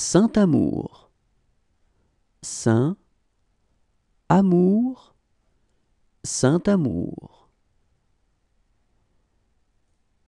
Saint-Amour. Saint-Amour. Saint-Amour.